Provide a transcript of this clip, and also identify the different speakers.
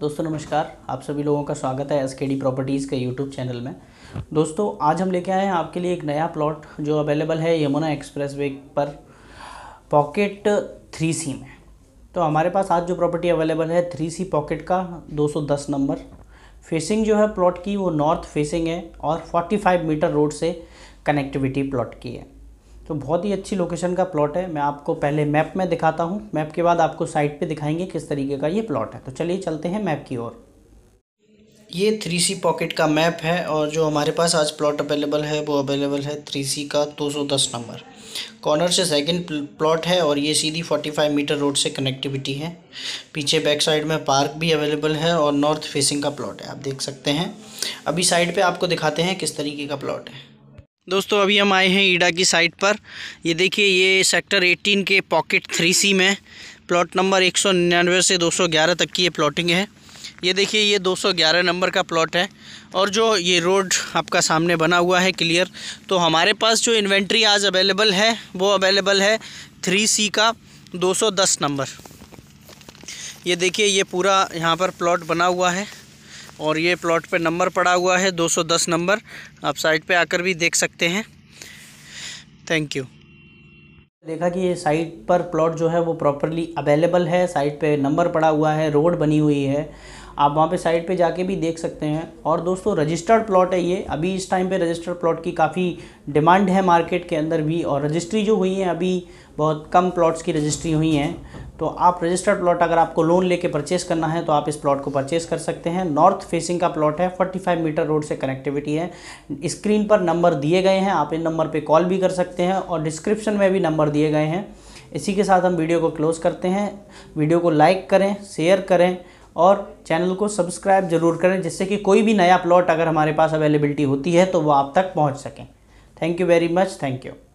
Speaker 1: दोस्तों नमस्कार आप सभी लोगों का स्वागत है एस के डी प्रॉपर्टीज़ के यूट्यूब चैनल में दोस्तों आज हम लेके आए हैं आपके लिए एक नया प्लॉट जो अवेलेबल है यमुना एक्सप्रेस वे पर पॉकेट थ्री सी में तो हमारे पास आज जो प्रॉपर्टी अवेलेबल है थ्री सी पॉकेट का 210 नंबर फेसिंग जो है प्लॉट की वो नॉर्थ फेसिंग है और 45 मीटर रोड से कनेक्टिविटी प्लॉट की है तो बहुत ही अच्छी लोकेशन का प्लॉट है मैं आपको पहले मैप में दिखाता हूँ मैप के बाद आपको साइट पे दिखाएंगे किस तरीके का ये प्लॉट है तो चलिए चलते हैं मैप की ओर ये थ्री सी पॉकेट का मैप है और जो हमारे पास आज प्लॉट अवेलेबल है वो अवेलेबल है थ्री सी का दो सौ दस नंबर कॉर्नर से सेकंड प्लॉट है और ये सीधी फोर्टी फाइव मीटर रोड से कनेक्टिविटी है पीछे बैक साइड में पार्क भी अवेलेबल है और नॉर्थ फेसिंग का प्लॉट है आप देख सकते हैं अभी साइड पे आपको दिखाते हैं किस तरीके का प्लॉट है दोस्तों अभी हम आए हैं ईडा की साइट पर ये देखिए ये सेक्टर 18 के पॉकेट थ्री सी में प्लॉट नंबर एक से 211 तक की ये प्लॉटिंग है ये देखिए ये 211 नंबर का प्लॉट है और जो ये रोड आपका सामने बना हुआ है क्लियर तो हमारे पास जो इन्वेंट्री आज अवेलेबल है वो अवेलेबल है थ्री सी का 210 नंबर ये देखिए ये पूरा यहाँ पर प्लॉट बना हुआ है और ये प्लॉट पे नंबर पड़ा हुआ है 210 नंबर आप साइट पे आकर भी देख सकते हैं थैंक यू देखा कि ये साइट पर प्लॉट जो है वो प्रॉपरली अवेलेबल है साइट पे नंबर पड़ा हुआ है रोड बनी हुई है आप वहाँ पे साइट पे जाके भी देख सकते हैं और दोस्तों रजिस्टर्ड प्लॉट है ये अभी इस टाइम पे रजिस्टर्ड प्लॉट की काफ़ी डिमांड है मार्केट के अंदर भी और रजिस्ट्री जो हुई है अभी बहुत कम प्लॉट्स की रजिस्ट्री हुई हैं तो आप रजिस्टर्ड प्लॉट अगर आपको लोन लेके परचेस करना है तो आप इस प्लॉट को परचेस कर सकते हैं नॉर्थ फेसिंग का प्लॉट है 45 मीटर रोड से कनेक्टिविटी है स्क्रीन पर नंबर दिए गए हैं आप इन नंबर पे कॉल भी कर सकते हैं और डिस्क्रिप्शन में भी नंबर दिए गए हैं इसी के साथ हम वीडियो को क्लोज़ करते हैं वीडियो को लाइक करें शेयर करें और चैनल को सब्सक्राइब ज़रूर करें जिससे कि कोई भी नया प्लॉट अगर हमारे पास अवेलेबिलिटी होती है तो वो आप तक पहुँच सकें thank you very much thank you